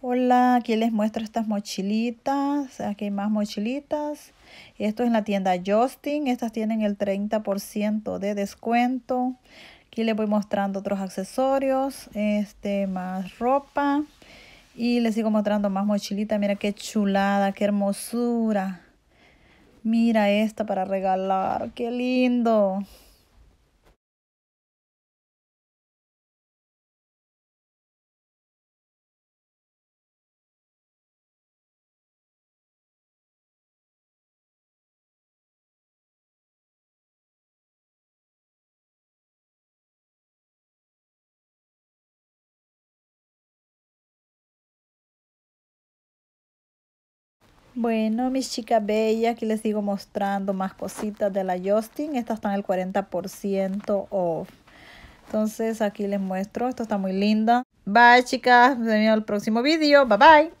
Hola, aquí les muestro estas mochilitas. Aquí hay más mochilitas. Esto es en la tienda Justin. Estas tienen el 30% de descuento. Aquí les voy mostrando otros accesorios. Este, más ropa. Y les sigo mostrando más mochilitas, Mira qué chulada, qué hermosura. Mira esta para regalar. Qué lindo. Bueno, mis chicas bellas, aquí les sigo mostrando más cositas de la Justin. Estas están el 40% off. Entonces aquí les muestro. Esto está muy linda. Bye, chicas. Nos vemos el próximo video. Bye, bye.